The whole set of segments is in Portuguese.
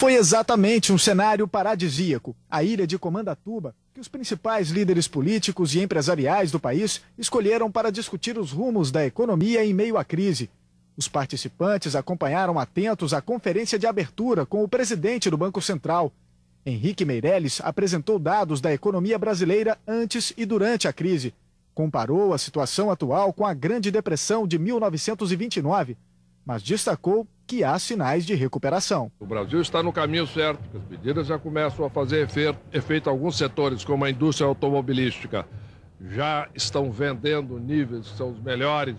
Foi exatamente um cenário paradisíaco, a ilha de Comandatuba, que os principais líderes políticos e empresariais do país escolheram para discutir os rumos da economia em meio à crise. Os participantes acompanharam atentos a conferência de abertura com o presidente do Banco Central. Henrique Meirelles apresentou dados da economia brasileira antes e durante a crise. Comparou a situação atual com a Grande Depressão de 1929, mas destacou que há sinais de recuperação. O Brasil está no caminho certo, as medidas já começam a fazer efeito em alguns setores, como a indústria automobilística. Já estão vendendo níveis que são os melhores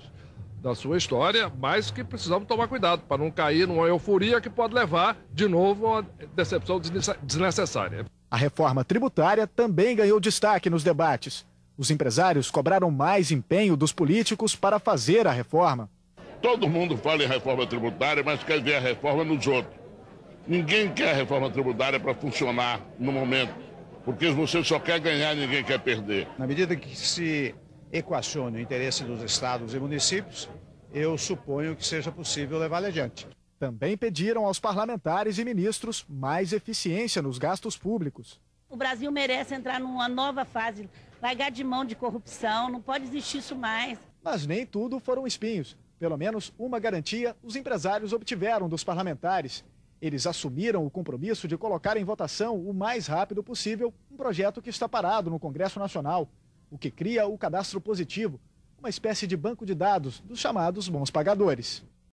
da sua história, mas que precisamos tomar cuidado para não cair numa euforia que pode levar, de novo, a decepção desnecessária. A reforma tributária também ganhou destaque nos debates. Os empresários cobraram mais empenho dos políticos para fazer a reforma. Todo mundo fala em reforma tributária, mas quer ver a reforma nos outros. Ninguém quer a reforma tributária para funcionar no momento, porque você só quer ganhar, ninguém quer perder. Na medida que se equacione o interesse dos estados e municípios, eu suponho que seja possível levar adiante. Também pediram aos parlamentares e ministros mais eficiência nos gastos públicos. O Brasil merece entrar numa nova fase, largar de mão de corrupção, não pode existir isso mais. Mas nem tudo foram espinhos. Pelo menos uma garantia os empresários obtiveram dos parlamentares. Eles assumiram o compromisso de colocar em votação o mais rápido possível um projeto que está parado no Congresso Nacional, o que cria o cadastro positivo, uma espécie de banco de dados dos chamados bons pagadores.